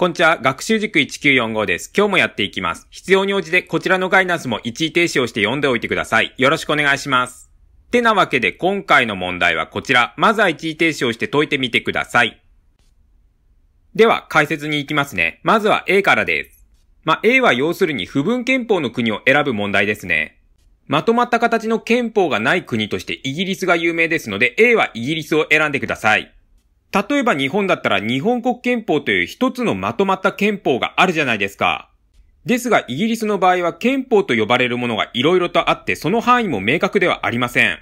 こんにちは。学習塾1945です。今日もやっていきます。必要に応じてこちらのガイナンスも一時停止をして読んでおいてください。よろしくお願いします。てなわけで今回の問題はこちら。まずは一時停止をして解いてみてください。では、解説に行きますね。まずは A からです。まあ、A は要するに不分憲法の国を選ぶ問題ですね。まとまった形の憲法がない国としてイギリスが有名ですので、A はイギリスを選んでください。例えば日本だったら日本国憲法という一つのまとまった憲法があるじゃないですか。ですがイギリスの場合は憲法と呼ばれるものが色々とあってその範囲も明確ではありません。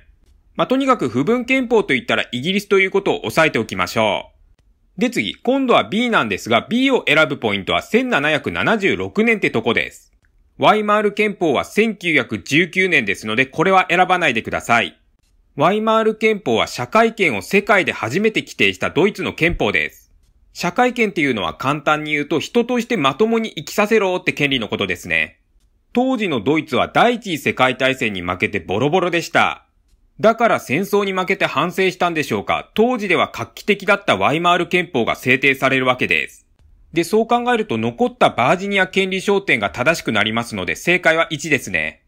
まあ、とにかく不分憲法と言ったらイギリスということを押さえておきましょう。で次、今度は B なんですが B を選ぶポイントは1776年ってとこです。ワイマール憲法は1919年ですのでこれは選ばないでください。ワイマール憲法は社会権を世界で初めて規定したドイツの憲法です。社会権っていうのは簡単に言うと人としてまともに生きさせろって権利のことですね。当時のドイツは第一次世界大戦に負けてボロボロでした。だから戦争に負けて反省したんでしょうか、当時では画期的だったワイマール憲法が制定されるわけです。で、そう考えると残ったバージニア権利焦点が正しくなりますので正解は1ですね。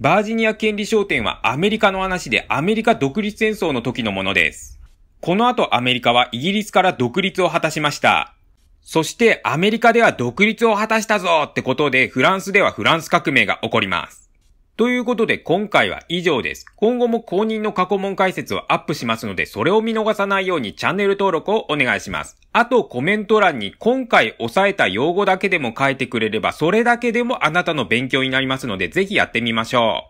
バージニア権利商店はアメリカの話でアメリカ独立戦争の時のものです。この後アメリカはイギリスから独立を果たしました。そしてアメリカでは独立を果たしたぞってことでフランスではフランス革命が起こります。ということで今回は以上です。今後も公認の過去問解説をアップしますので、それを見逃さないようにチャンネル登録をお願いします。あとコメント欄に今回押さえた用語だけでも書いてくれれば、それだけでもあなたの勉強になりますので、ぜひやってみましょう。